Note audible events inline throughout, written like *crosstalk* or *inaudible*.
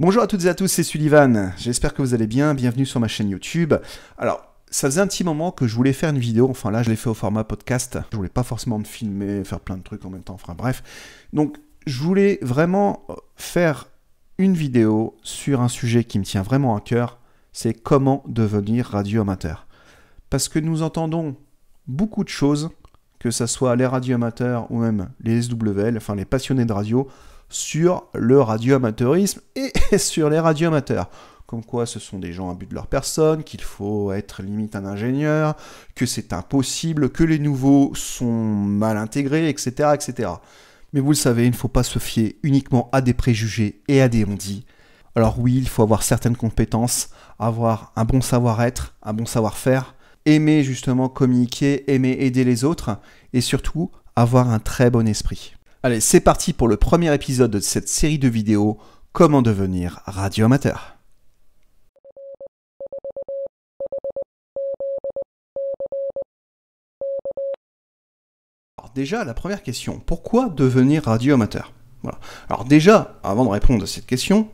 Bonjour à toutes et à tous, c'est Sullivan. J'espère que vous allez bien, bienvenue sur ma chaîne YouTube. Alors, ça faisait un petit moment que je voulais faire une vidéo, enfin là je l'ai fait au format podcast. Je voulais pas forcément me filmer, faire plein de trucs en même temps, enfin bref. Donc, je voulais vraiment euh, faire une vidéo sur un sujet qui me tient vraiment à cœur, c'est comment devenir radio amateur. Parce que nous entendons beaucoup de choses, que ce soit les radio-amateurs ou même les SWL, enfin les passionnés de radio, sur le radioamateurisme et *laughs* sur les radioamateurs. Comme quoi ce sont des gens à but de leur personne, qu'il faut être limite un ingénieur, que c'est impossible, que les nouveaux sont mal intégrés, etc. etc. Mais vous le savez, il ne faut pas se fier uniquement à des préjugés et à des ondits. Alors oui, il faut avoir certaines compétences, avoir un bon savoir-être, un bon savoir-faire, aimer justement communiquer, aimer aider les autres, et surtout avoir un très bon esprit. Allez, c'est parti pour le premier épisode de cette série de vidéos Comment devenir radioamateur. Alors déjà, la première question, pourquoi devenir radioamateur voilà. Alors déjà, avant de répondre à cette question,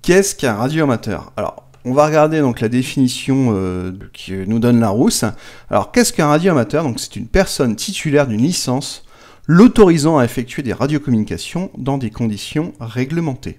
qu'est-ce qu'un radioamateur Alors, on va regarder donc la définition euh, que nous donne Larousse. Alors, qu'est-ce qu'un radioamateur Donc, c'est une personne titulaire d'une licence l'autorisant à effectuer des radiocommunications dans des conditions réglementées.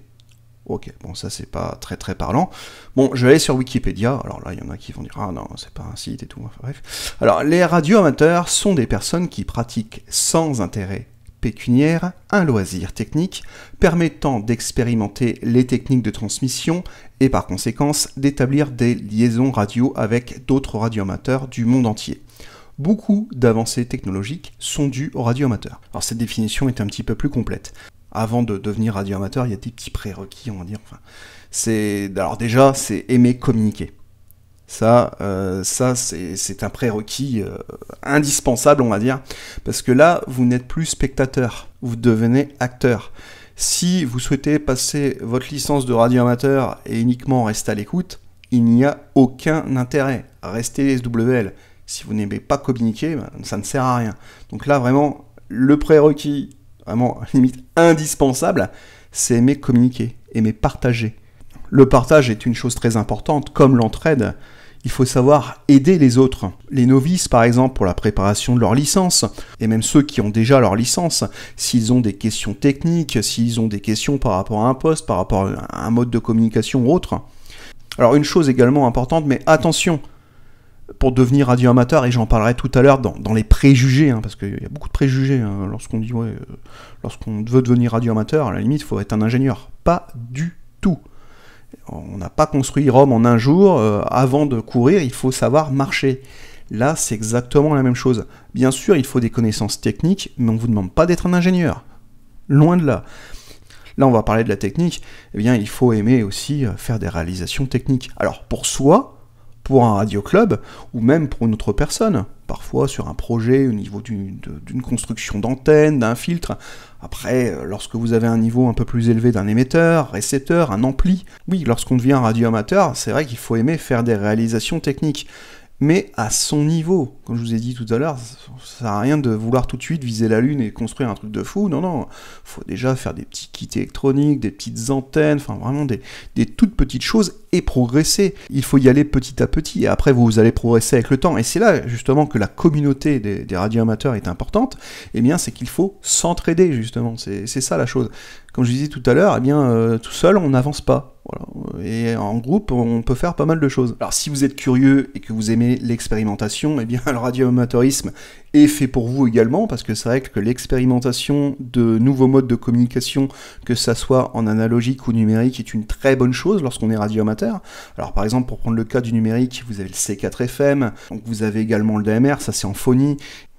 Ok, bon ça c'est pas très très parlant. Bon, je vais aller sur Wikipédia, alors là il y en a qui vont dire ah non, c'est pas un site et tout, enfin, bref. Alors les radioamateurs sont des personnes qui pratiquent sans intérêt pécuniaire un loisir technique permettant d'expérimenter les techniques de transmission et par conséquent d'établir des liaisons radio avec d'autres radioamateurs du monde entier beaucoup d'avancées technologiques sont dues aux radioamateurs. Alors cette définition est un petit peu plus complète. Avant de devenir radioamateur, il y a des petits prérequis, on va dire. Enfin, c'est alors déjà, c'est aimer communiquer. Ça, euh, ça c'est un prérequis euh, indispensable, on va dire, parce que là, vous n'êtes plus spectateur, vous devenez acteur. Si vous souhaitez passer votre licence de radioamateur et uniquement rester à l'écoute, il n'y a aucun intérêt. Restez SWL, si vous n'aimez pas communiquer, ben, ça ne sert à rien. Donc là, vraiment, le prérequis, vraiment *laughs* limite indispensable, c'est aimer communiquer, aimer partager. Le partage est une chose très importante, comme l'entraide. Il faut savoir aider les autres. Les novices, par exemple, pour la préparation de leur licence, et même ceux qui ont déjà leur licence, s'ils ont des questions techniques, s'ils ont des questions par rapport à un poste, par rapport à un mode de communication ou autre. Alors une chose également importante, mais attention, pour devenir radio-amateur, et j'en parlerai tout à l'heure dans, les préjugés, hein, parce qu'il y a beaucoup de préjugés hein, lorsqu'on dit, ouais, euh, lorsqu'on veut devenir radio-amateur, à la limite, il faut être un ingénieur. Pas du tout. On n'a pas construit Rome en un jour. Euh, avant de courir, il faut savoir marcher. Là, c'est exactement la même chose. Bien sûr, il faut des connaissances techniques, mais on ne vous demande pas d'être un ingénieur. Loin de là. Là, on va parler de la technique. Eh bien, il faut aimer aussi euh, faire des réalisations techniques. Alors, pour soi, pour un radio club ou même pour une autre personne, parfois sur un projet au niveau d'une construction d'antenne, d'un filtre. Après, euh, lorsque vous avez un niveau un peu plus élevé d'un émetteur, récepteur, un ampli, oui, lorsqu'on devient radio amateur, c'est vrai qu'il faut aimer faire des réalisations techniques mais à son niveau. Comme je vous ai dit tout à l'heure, ça sert à rien de vouloir tout de suite viser la Lune et construire un truc de fou. Non, non, faut déjà faire des petits kits électroniques, des petites antennes, enfin vraiment des, toutes petites choses et progresser. Il faut y aller petit à petit et après vous allez progresser avec le temps. Et c'est là justement que la communauté des, des radioamateurs est importante. eh bien, c'est qu'il faut s'entraider justement. C'est ça la chose comme je disais tout à l'heure, eh bien, euh, tout seul, on n'avance pas. Et en groupe, on peut faire pas mal de choses. Alors, si vous êtes curieux et que vous aimez l'expérimentation, eh bien, *laughs* le radioamateurisme est fait pour vous également, parce que c'est vrai que l'expérimentation de nouveaux modes de communication, que ça soit en analogique ou numérique, est une très bonne chose lorsqu'on est radioamateur. Alors, par exemple, pour prendre le cas du numérique, vous avez le C4FM, donc vous avez également le DMR, ça c'est en phonie,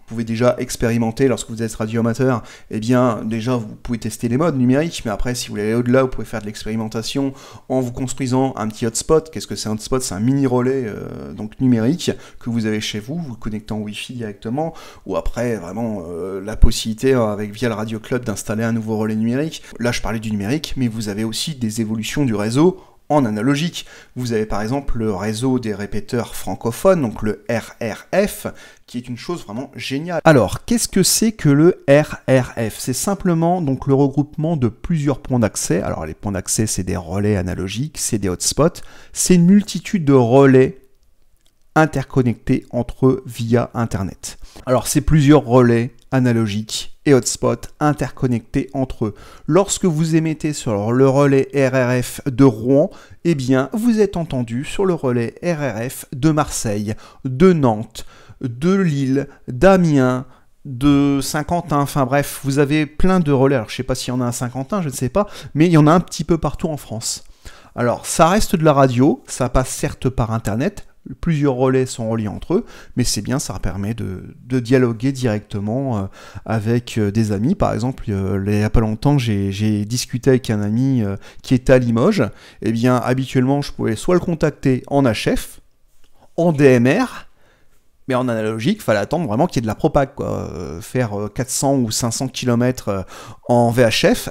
vous pouvez déjà expérimenter lorsque vous êtes radio amateur, eh bien déjà vous pouvez tester les modes numériques, mais après si vous voulez aller au-delà, vous pouvez faire de l'expérimentation en vous construisant un petit hotspot. Qu'est-ce que c'est un hotspot C'est un mini relais euh, donc numérique que vous avez chez vous, vous connectant Wi-Fi directement, ou après vraiment euh, la possibilité euh, avec via le radio club d'installer un nouveau relais numérique. Là je parlais du numérique, mais vous avez aussi des évolutions du réseau en analogique. Vous avez par exemple le réseau des répéteurs francophones, donc le RRF, qui est une chose vraiment géniale. Alors, qu'est-ce que c'est que le RRF C'est simplement donc le regroupement de plusieurs points d'accès. Alors les points d'accès, c'est des relais analogiques, c'est des hotspots, c'est une multitude de relais interconnectés entre eux via Internet. Alors c'est plusieurs relais analogiques et hotspots interconnectés entre eux. Lorsque vous émettez sur le relais RRF de Rouen, eh bien, vous êtes entendu sur le relais RRF de Marseille, de Nantes, de Lille, d'Amiens, de Saint-Quentin, enfin bref, vous avez plein de relais. Alors je sais pas s'il y en a un Saint-Quentin, je ne sais pas, mais il y en a un petit peu partout en France. Alors ça reste de la radio, ça passe certes par internet, plusieurs relais sont reliés entre eux, mais c'est bien, ça permet de, dialoguer directement euh, avec euh, des amis. Par exemple, euh, il n'y a pas longtemps, j'ai discuté avec un ami qui est à Limoges. Eh bien, habituellement, je pouvais soit le contacter en HF, en DMR, mais en analogique, il fallait attendre vraiment qu'il y ait de la propague, faire 400 ou 500 km en VHF,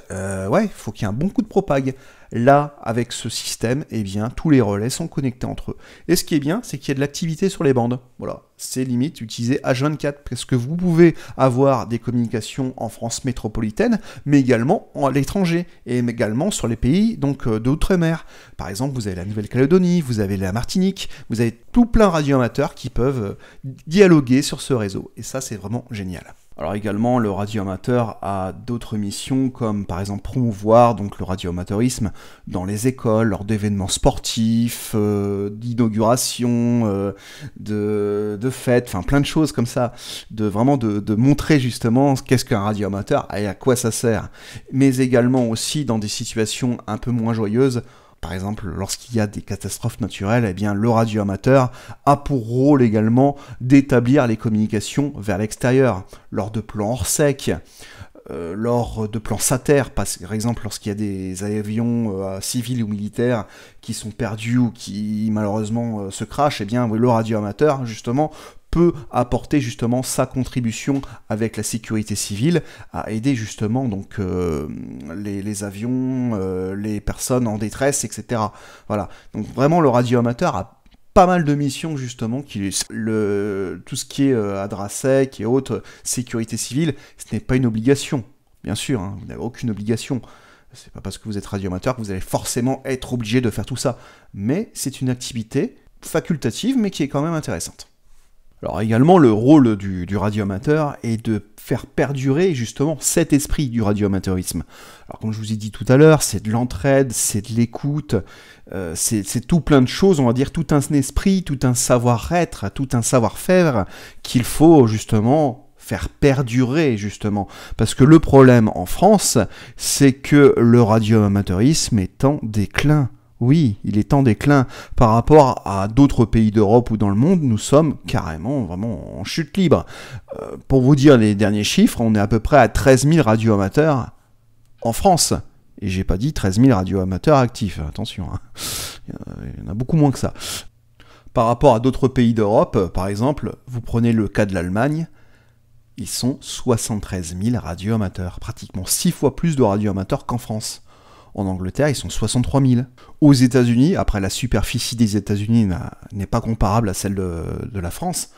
ouais, il faut qu'il y ait un bon coup de propague. Là, avec ce système, eh bien, tous les relais sont connectés entre eux. Et ce qui est bien, c'est qu'il y a de l'activité sur les bandes. Voilà, c'est limite utilisé H24 parce que vous pouvez avoir des communications en France métropolitaine, mais également à l'étranger et également sur les pays donc euh, d'outre-mer. Par exemple, vous avez la Nouvelle-Calédonie, vous avez la Martinique, vous avez tout plein de radioamateurs qui peuvent euh, dialoguer sur ce réseau. Et ça, c'est vraiment génial. Alors également, le radioamateur a d'autres missions comme par exemple promouvoir donc le radioamateurisme dans les écoles lors d'événements sportifs, d'inaugurations, euh, d'inauguration, euh, de, fêtes, enfin plein de choses comme ça, de vraiment de, montrer justement qu'est-ce qu'un radioamateur et à quoi ça sert. Mais également aussi dans des situations un peu moins joyeuses par exemple, lorsqu'il y a des catastrophes naturelles, et eh bien, le radio amateur a pour rôle également d'établir les communications vers l'extérieur, lors de plans hors sec, euh, lors de plans satères, par exemple lorsqu'il y a des avions euh, civils ou militaires qui sont perdus ou qui malheureusement euh, se crachent, et eh bien le radio amateur justement peut apporter justement sa contribution avec la sécurité civile à aider justement donc euh, les, avions, euh, les personnes en détresse, etc. Voilà. Donc vraiment le radio amateur a pas mal de missions justement qui le tout ce qui est euh, adrasec et autres sécurité civile, ce n'est pas une obligation. Bien sûr, hein, vous n'avez aucune obligation. C'est pas parce que vous êtes radioamateur que vous allez forcément être obligé de faire tout ça. Mais c'est une activité facultative, mais qui est quand même intéressante. Alors également, le rôle du, du radioamateur est de faire perdurer justement cet esprit du radioamateurisme. Alors comme je vous ai dit tout à l'heure, c'est de l'entraide, c'est de l'écoute, euh, c'est tout plein de choses, on va dire tout un esprit, tout un savoir-être, tout un savoir-faire qu'il faut justement faire perdurer justement. Parce que le problème en France, c'est que le radioamateurisme est en déclin. Oui, il est en déclin par rapport à d'autres pays d'Europe ou dans le monde. Nous sommes carrément vraiment en chute libre. Euh, pour vous dire les derniers chiffres, on est à peu près à 13 000 radioamateurs en France. Et j'ai pas dit 13 000 radioamateurs actifs, attention, hein. euh, il y en a beaucoup moins que ça. Par rapport à d'autres pays d'Europe, par exemple, vous prenez le cas de l'Allemagne, ils sont 73 000 radioamateurs, pratiquement 6 fois plus de radioamateurs qu'en France. En Angleterre, ils sont 63 000. Aux États-Unis, après la superficie des États-Unis n'est pas comparable à celle de, la France,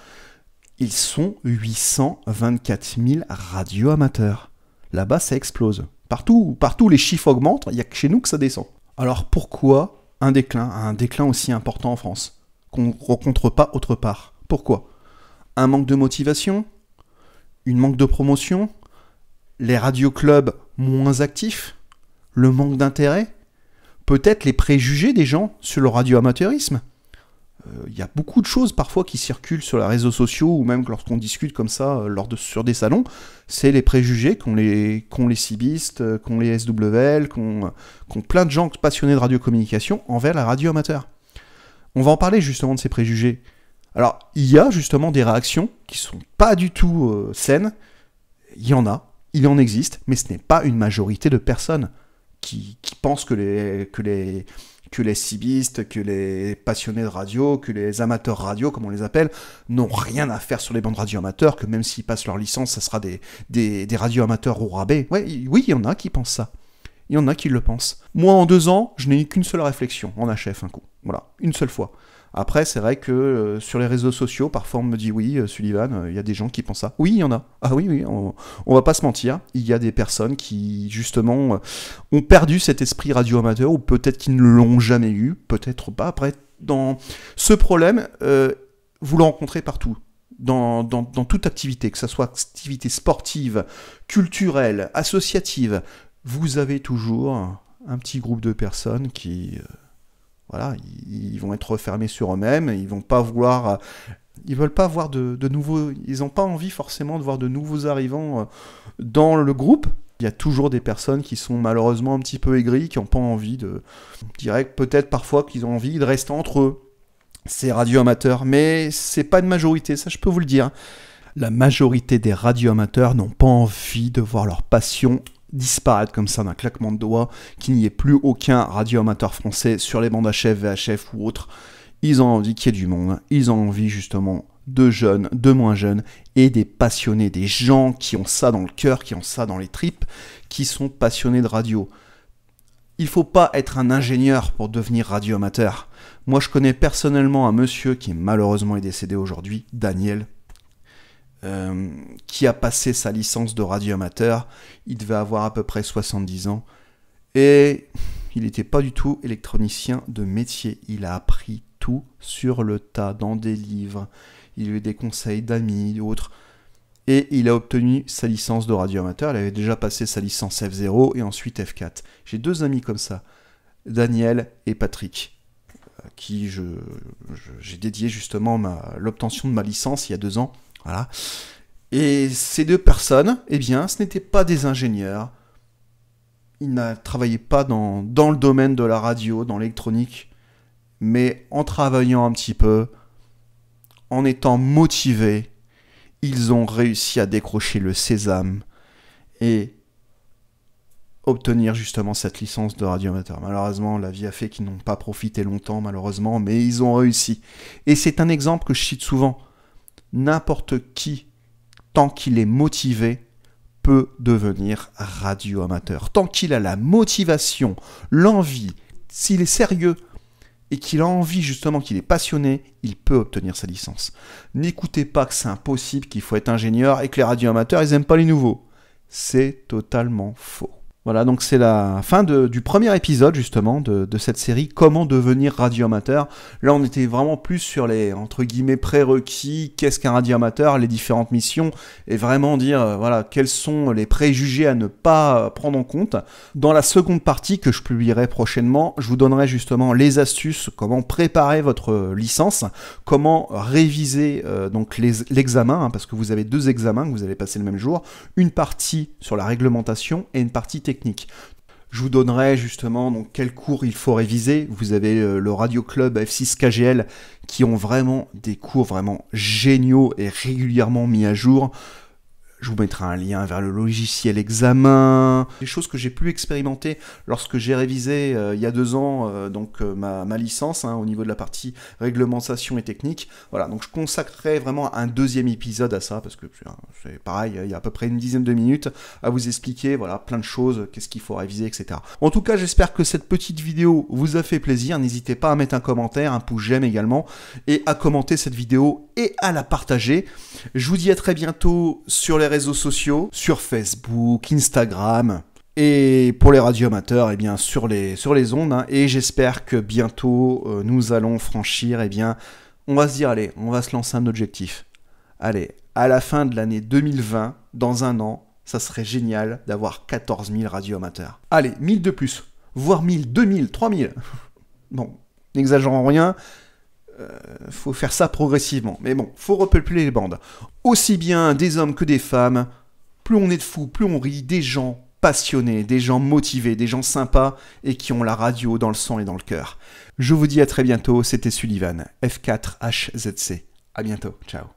ils sont 824 000 radioamateurs. Là-bas, ça explose. Partout, partout, les chiffres augmentent, il n'y a que chez nous que ça descend. Alors pourquoi un déclin, un déclin aussi important en France, qu'on ne rencontre pas autre part Pourquoi Un manque de motivation Une manque de promotion Les radioclubs moins actifs le manque d'intérêt, peut-être les préjugés des gens sur le radioamateurisme. Il euh, y a beaucoup de choses parfois qui circulent sur les réseaux sociaux ou même lorsqu'on discute comme ça euh, lors de, sur des salons, c'est les préjugés qu'ont les, qu'on les cibistes, euh, qu'ont les SWL, qu'ont, plein de gens passionnés de radiocommunication envers la radio amateur. On va en parler justement de ces préjugés. Alors, il y a justement des réactions qui ne sont pas du tout saines. Il y en a, il en existe, mais ce n'est pas une majorité de personnes qui, pensent que les, que les, que les cibistes, que les passionnés de radio, que les amateurs radio, comme on les appelle, n'ont rien à faire sur les bandes radio amateurs, que même s'ils passent leur licence, ça sera des, des, radios amateurs au rabais. Ouais, oui, il y en a qui pensent ça. Il y en a qui le pensent. Moi, en deux ans, je n'ai eu qu'une seule réflexion en HF un coup. Voilà, une seule fois. Après, c'est vrai que euh, sur les réseaux sociaux, parfois on me dit oui, euh, Sullivan, euh, il y a des gens qui pensent ça. Oui, il y en a. Ah oui, oui, on, on va pas se mentir. Il y a des personnes qui, justement, ont perdu cet esprit radio-amateur, ou peut-être qu'ils ne l'ont jamais eu, peut-être pas. Après, dans ce problème, vous le rencontrez partout. Dans, dans toute activité, que ce soit activité sportive, culturelle, associative, vous avez toujours un petit groupe de personnes qui voilà, ils, vont être refermés sur eux-mêmes, ils vont pas vouloir, euh, ils veulent pas voir de, nouveaux, ils n'ont pas envie forcément de voir de nouveaux arrivants euh, dans le groupe. Il y a toujours des personnes qui sont malheureusement un petit peu aigries, qui n'ont pas envie de, je peut-être parfois qu'ils ont envie de rester entre eux. C'est radio amateur, mais c'est pas une majorité, ça je peux vous le dire la majorité des radioamateurs n'ont pas envie de voir leur passion disparaître comme ça d'un claquement de doigts, qu'il n'y ait plus aucun radio-amateur français sur les bandes HF, VHF ou autres. Ils ont envie qu'il y ait du monde, ils ont envie justement de jeunes, de moins jeunes, et des passionnés, des gens qui ont ça dans le cœur, qui ont ça dans les tripes, qui sont passionnés de radio. Il faut pas être un ingénieur pour devenir radio-amateur. Moi, je connais personnellement un monsieur qui malheureusement est décédé aujourd'hui, Daniel euh, qui a passé sa licence de radioamateur. Il devait avoir à peu près 70 ans. Et il n'était pas du tout électronicien de métier. Il a appris tout sur le tas, dans des livres. Il a eu des conseils d'amis, d'autres. Et il a obtenu sa licence de radioamateur. Il avait déjà passé sa licence F0 et ensuite F4. J'ai deux amis comme ça, Daniel et Patrick à qui j'ai dédié justement l'obtention de ma licence il y a deux ans. Voilà. Et ces deux personnes, eh bien, ce n'étaient pas des ingénieurs. Ils ne travaillaient pas dans, dans le domaine de la radio, dans l'électronique. Mais en travaillant un petit peu, en étant motivés, ils ont réussi à décrocher le sésame et obtenir justement cette licence de radioamateur. Malheureusement, la vie a fait qu'ils n'ont pas profité longtemps, malheureusement, mais ils ont réussi. Et c'est un exemple que je cite souvent n'importe qui, tant qu'il est motivé, peut devenir radio-amateur. Tant qu'il a la motivation, l'envie, s'il est sérieux et qu'il a envie justement, qu'il est passionné, il peut obtenir sa licence. N'écoutez pas que c'est impossible, qu'il faut être ingénieur et que les radio-amateurs, ils n'aiment pas les nouveaux. C'est totalement faux. Voilà, donc c'est la fin du premier épisode justement de, cette série Comment devenir radioamateur. Là, on était vraiment plus sur les entre guillemets prérequis, qu'est-ce qu'un radioamateur, les différentes missions, et vraiment dire euh, voilà quels sont les préjugés à ne pas prendre en compte. Dans la seconde partie que je publierai prochainement, je vous donnerai justement les astuces comment préparer votre licence, comment réviser euh, l'examen, hein, parce que vous avez deux examens que vous allez passer le même jour, une partie sur la réglementation et une partie technique je vous donnerai justement donc quels cours il faut réviser. Vous avez euh, le Radio Club F6 KGL qui ont vraiment des cours vraiment géniaux et régulièrement mis à jour je vous mettrai un lien vers le logiciel examen, des choses que j'ai pu expérimenter lorsque j'ai révisé euh, il y a deux ans euh, donc euh, ma, ma, licence hein, au niveau de la partie réglementation et technique. Voilà, donc je consacrerai vraiment un deuxième épisode à ça parce que c'est pareil, il y a à peu près une dizaine de minutes à vous expliquer voilà plein de choses, qu'est-ce qu'il faut réviser, etc. En tout cas, j'espère que cette petite vidéo vous a fait plaisir. N'hésitez pas à mettre un commentaire, un pouce j'aime également et à commenter cette vidéo et à la partager. Je vous dis à très bientôt sur les réseaux sociaux, sur Facebook, Instagram. Et pour les radioamateurs, amateurs, eh bien, sur, les, sur les ondes. Hein. et j'espère que bientôt, euh, nous allons franchir. et eh bien, on va se dire, allez, on va se lancer un objectif. Allez, à la fin de l'année 2020, dans un an, ça serait génial d'avoir 14 000 radiomateurs, amateurs. Allez, 1000 de plus, voire 1000, 2000, 3000. Bon, n'exagérons rien, euh, faut faire ça progressivement. Mais bon, faut repeupler les bandes. Aussi bien des hommes que des femmes. Plus on est de fous, plus on rit des gens passionnés, des gens motivés, des gens sympas et qui ont la radio dans le sang et dans le cœur. Je vous dis à très bientôt, c'était Sullivan, F4HZC. A bientôt, ciao.